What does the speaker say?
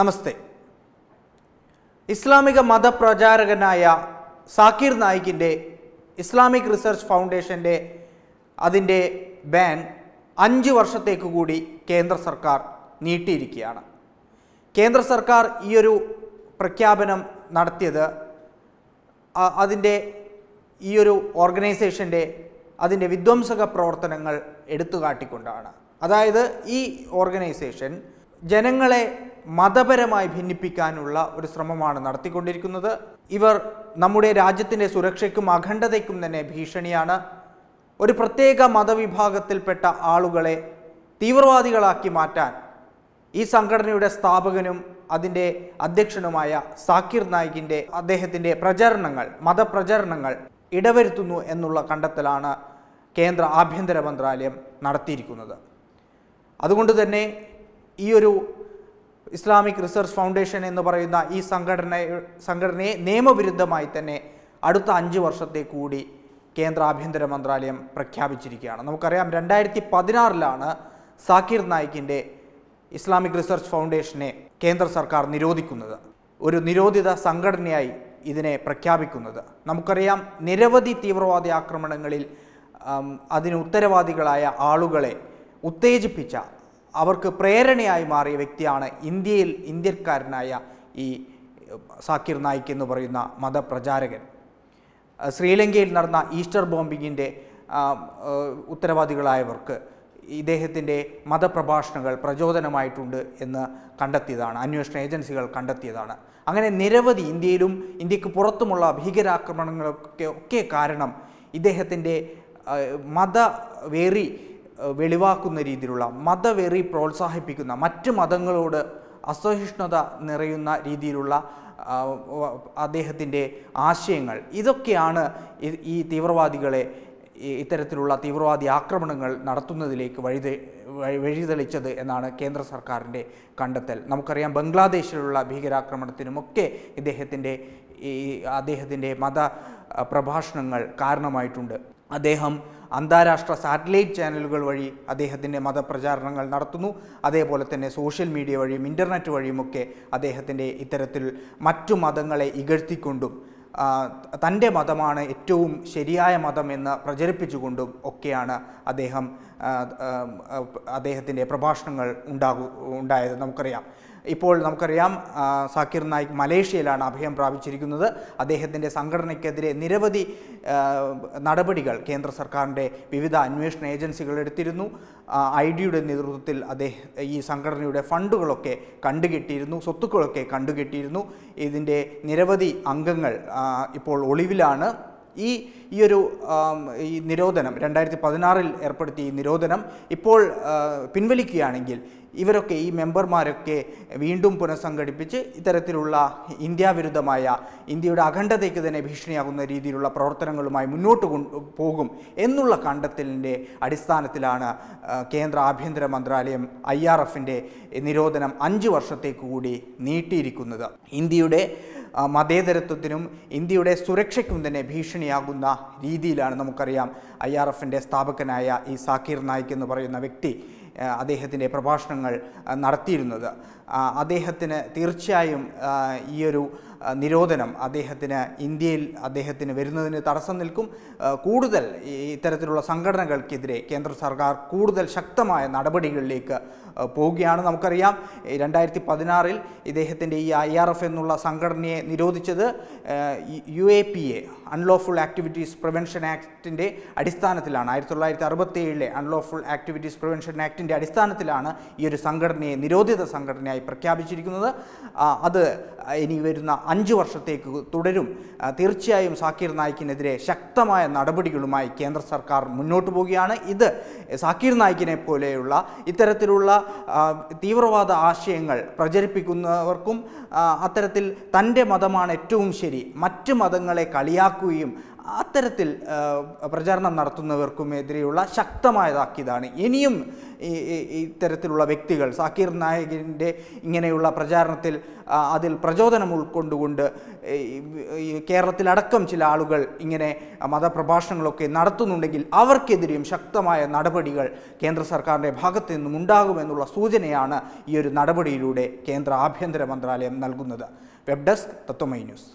നമസ്തേ ഇസ്ലാമിക മതപ്രചാരകനായ സാക്കീർ നായിക്കിൻ്റെ ഇസ്ലാമിക് റിസർച്ച് ഫൗണ്ടേഷൻ്റെ അതിൻ്റെ ബാൻ അഞ്ച് വർഷത്തേക്ക് കൂടി കേന്ദ്ര സർക്കാർ നീട്ടിയിരിക്കുകയാണ് കേന്ദ്ര സർക്കാർ ഈയൊരു പ്രഖ്യാപനം നടത്തിയത് അതിൻ്റെ ഈയൊരു ഓർഗനൈസേഷൻ്റെ അതിൻ്റെ വിധ്വംസക പ്രവർത്തനങ്ങൾ എടുത്തു കാട്ടിക്കൊണ്ടാണ് അതായത് ഈ ഓർഗനൈസേഷൻ ജനങ്ങളെ മതപരമായി ഭിന്നിപ്പിക്കാനുള്ള ഒരു ശ്രമമാണ് നടത്തിക്കൊണ്ടിരിക്കുന്നത് ഇവർ നമ്മുടെ രാജ്യത്തിൻ്റെ സുരക്ഷയ്ക്കും അഖണ്ഡതയ്ക്കും തന്നെ ഭീഷണിയാണ് ഒരു പ്രത്യേക മതവിഭാഗത്തിൽപ്പെട്ട ആളുകളെ തീവ്രവാദികളാക്കി മാറ്റാൻ ഈ സംഘടനയുടെ സ്ഥാപകനും അതിൻ്റെ അധ്യക്ഷനുമായ സാക്കിർ നായികിൻ്റെ അദ്ദേഹത്തിൻ്റെ പ്രചരണങ്ങൾ മതപ്രചരണങ്ങൾ ഇടവരുത്തുന്നു എന്നുള്ള കണ്ടെത്തലാണ് കേന്ദ്ര ആഭ്യന്തര മന്ത്രാലയം നടത്തിയിരിക്കുന്നത് അതുകൊണ്ട് തന്നെ ഈ ഒരു ഇസ്ലാമിക് റിസർച്ച് ഫൗണ്ടേഷൻ എന്ന് പറയുന്ന ഈ സംഘടന സംഘടനയെ നിയമവിരുദ്ധമായി തന്നെ അടുത്ത അഞ്ച് വർഷത്തെ കൂടി കേന്ദ്ര ആഭ്യന്തര മന്ത്രാലയം പ്രഖ്യാപിച്ചിരിക്കുകയാണ് നമുക്കറിയാം രണ്ടായിരത്തി പതിനാറിലാണ് സാക്കിർ നായിക്കിൻ്റെ ഇസ്ലാമിക് റിസർച്ച് ഫൗണ്ടേഷനെ കേന്ദ്ര സർക്കാർ നിരോധിക്കുന്നത് ഒരു നിരോധിത സംഘടനയായി ഇതിനെ പ്രഖ്യാപിക്കുന്നത് നമുക്കറിയാം നിരവധി തീവ്രവാദി ആക്രമണങ്ങളിൽ അതിന് ഉത്തരവാദികളായ ആളുകളെ ഉത്തേജിപ്പിച്ച അവർക്ക് പ്രേരണയായി മാറിയ വ്യക്തിയാണ് ഇന്ത്യയിൽ ഇന്ത്യക്കാരനായ ഈ സാക്കിർ നായിക് എന്ന് പറയുന്ന മതപ്രചാരകൻ ശ്രീലങ്കയിൽ നടന്ന ഈസ്റ്റർ ബോംബിങ്ങിൻ്റെ ഉത്തരവാദികളായവർക്ക് ഇദ്ദേഹത്തിൻ്റെ മതപ്രഭാഷണങ്ങൾ പ്രചോദനമായിട്ടുണ്ട് എന്ന് കണ്ടെത്തിയതാണ് അന്വേഷണ ഏജൻസികൾ കണ്ടെത്തിയതാണ് അങ്ങനെ നിരവധി ഇന്ത്യയിലും ഇന്ത്യക്ക് പുറത്തുമുള്ള ഭീകരാക്രമണങ്ങൾക്കൊക്കെ ഒക്കെ കാരണം ഇദ്ദേഹത്തിൻ്റെ മതവേറി വെളിവാക്കുന്ന രീതിയിലുള്ള മതവെറി പ്രോത്സാഹിപ്പിക്കുന്ന മറ്റ് മതങ്ങളോട് അസഹിഷ്ണുത നിറയുന്ന രീതിയിലുള്ള അദ്ദേഹത്തിൻ്റെ ആശയങ്ങൾ ഇതൊക്കെയാണ് ഈ തീവ്രവാദികളെ ഇത്തരത്തിലുള്ള തീവ്രവാദി ആക്രമണങ്ങൾ നടത്തുന്നതിലേക്ക് വഴിതെ വഴിതെളിച്ചത് എന്നാണ് കേന്ദ്ര സർക്കാരിൻ്റെ കണ്ടെത്തൽ നമുക്കറിയാം ബംഗ്ലാദേശിലുള്ള ഭീകരാക്രമണത്തിനുമൊക്കെ ഇദ്ദേഹത്തിൻ്റെ ഈ അദ്ദേഹത്തിൻ്റെ മത പ്രഭാഷണങ്ങൾ കാരണമായിട്ടുണ്ട് അദ്ദേഹം അന്താരാഷ്ട്ര സാറ്റലൈറ്റ് ചാനലുകൾ വഴി അദ്ദേഹത്തിൻ്റെ മതപ്രചാരണങ്ങൾ നടത്തുന്നു അതേപോലെ തന്നെ സോഷ്യൽ മീഡിയ വഴിയും ഇൻ്റർനെറ്റ് വഴിയുമൊക്കെ അദ്ദേഹത്തിൻ്റെ ഇത്തരത്തിൽ മറ്റു മതങ്ങളെ ഇകഴ്ത്തിക്കൊണ്ടും തൻ്റെ മതമാണ് ഏറ്റവും ശരിയായ മതം എന്ന് പ്രചരിപ്പിച്ചുകൊണ്ടും ഒക്കെയാണ് അദ്ദേഹം അദ്ദേഹത്തിൻ്റെ പ്രഭാഷണങ്ങൾ ഉണ്ടാകു ഉണ്ടായത് നമുക്കറിയാം ഇപ്പോൾ നമുക്കറിയാം സാക്കിർ നായിക് മലേഷ്യയിലാണ് അഭയം പ്രാപിച്ചിരിക്കുന്നത് അദ്ദേഹത്തിൻ്റെ സംഘടനയ്ക്കെതിരെ നിരവധി നടപടികൾ കേന്ദ്ര സർക്കാരിൻ്റെ വിവിധ അന്വേഷണ ഏജൻസികൾ എടുത്തിരുന്നു ഐ ഡിയുടെ നേതൃത്വത്തിൽ അദ്ദേഹം ഈ സംഘടനയുടെ ഫണ്ടുകളൊക്കെ കണ്ടുകെട്ടിയിരുന്നു സ്വത്തുക്കളൊക്കെ കണ്ടുകെട്ടിയിരുന്നു ഇതിൻ്റെ നിരവധി അംഗങ്ങൾ ഇപ്പോൾ ഒളിവിലാണ് ഈ ഈ ഒരു ഈ നിരോധനം രണ്ടായിരത്തി പതിനാറിൽ ഏർപ്പെടുത്തിയ ഈ നിരോധനം ഇപ്പോൾ പിൻവലിക്കുകയാണെങ്കിൽ ഇവരൊക്കെ ഈ മെമ്പർമാരൊക്കെ വീണ്ടും പുനഃസംഘടിപ്പിച്ച് ഇത്തരത്തിലുള്ള ഇന്ത്യ വിരുദ്ധമായ ഇന്ത്യയുടെ അഖണ്ഡതയ്ക്ക് തന്നെ ഭീഷണിയാകുന്ന രീതിയിലുള്ള പ്രവർത്തനങ്ങളുമായി മുന്നോട്ട് പോകും എന്നുള്ള കണ്ടെത്തലിൻ്റെ അടിസ്ഥാനത്തിലാണ് കേന്ദ്ര ആഭ്യന്തര മന്ത്രാലയം ഐ ആർ എഫിൻ്റെ നിരോധനം അഞ്ച് വർഷത്തേക്ക് കൂടി നീട്ടിയിരിക്കുന്നത് ഇന്ത്യയുടെ മതേതരത്വത്തിനും ഇന്ത്യയുടെ സുരക്ഷയ്ക്കും തന്നെ ഭീഷണിയാകുന്ന രീതിയിലാണ് നമുക്കറിയാം ഐ ആർ എഫിൻ്റെ സ്ഥാപകനായ ഈ സാക്കീർ നായിക് എന്ന് പറയുന്ന വ്യക്തി അദ്ദേഹത്തിൻ്റെ പ്രഭാഷണങ്ങൾ നടത്തിയിരുന്നത് അദ്ദേഹത്തിന് തീർച്ചയായും ഈയൊരു നിരോധനം അദ്ദേഹത്തിന് ഇന്ത്യയിൽ അദ്ദേഹത്തിന് വരുന്നതിന് തടസ്സം നിൽക്കും കൂടുതൽ ഇത്തരത്തിലുള്ള സംഘടനകൾക്കെതിരെ കേന്ദ്ര സർക്കാർ കൂടുതൽ ശക്തമായ നടപടികളിലേക്ക് പോവുകയാണ് നമുക്കറിയാം രണ്ടായിരത്തി പതിനാറിൽ ഇദ്ദേഹത്തിൻ്റെ ഈ ഐ ആർ എഫ് എന്നുള്ള സംഘടനയെ നിരോധിച്ചത് U A P A unlawful activities prevention ആക്ടിൻ്റെ അടിസ്ഥാനത്തിലാണ് ആയിരത്തി തൊള്ളായിരത്തി അറുപത്തി ഏഴിലെ അൺലോഫുൾ ആക്ടിവിറ്റീസ് പ്രിവെൻഷൻ ആക്ടിൻ്റെ അടിസ്ഥാനത്തിലാണ് ഈ ഒരു സംഘടനയെ നിരോധിത സംഘടനയായി പ്രഖ്യാപിച്ചിരിക്കുന്നത് അത് ഇനി വരുന്ന അഞ്ച് വർഷത്തേക്ക് തുടരും തീർച്ചയായും സാക്കിർ നായിക്കിനെതിരെ ശക്തമായ നടപടികളുമായി കേന്ദ്ര സർക്കാർ മുന്നോട്ട് പോവുകയാണ് ഇത് സാക്കിർ നായിക്കിനെ പോലെയുള്ള ഇത്തരത്തിലുള്ള തീവ്രവാദ ആശയങ്ങൾ പ്രചരിപ്പിക്കുന്നവർക്കും അത്തരത്തിൽ തൻ്റെ മതമാണ് ഏറ്റവും ശരി മറ്റ് മതങ്ങളെ കളിയാക്കുകയും അത്തരത്തിൽ പ്രചാരണം നടത്തുന്നവർക്കും എതിരെയുള്ള ശക്തമായ താക്കീതാണ് ഇനിയും ഇത്തരത്തിലുള്ള വ്യക്തികൾ സാക്കീർ നായകിൻ്റെ ഇങ്ങനെയുള്ള പ്രചാരണത്തിൽ അതിൽ പ്രചോദനം ഉൾക്കൊണ്ടുകൊണ്ട് കേരളത്തിലടക്കം ചില ആളുകൾ ഇങ്ങനെ മതപ്രഭാഷണങ്ങളൊക്കെ നടത്തുന്നുണ്ടെങ്കിൽ അവർക്കെതിരെയും ശക്തമായ നടപടികൾ കേന്ദ്ര സർക്കാരിൻ്റെ ഭാഗത്തു നിന്നും ഉണ്ടാകുമെന്നുള്ള സൂചനയാണ് ഈ ഒരു നടപടിയിലൂടെ കേന്ദ്ര ആഭ്യന്തര മന്ത്രാലയം നൽകുന്നത് വെബ് ഡെസ്ക് തത്വമൈ ന്യൂസ്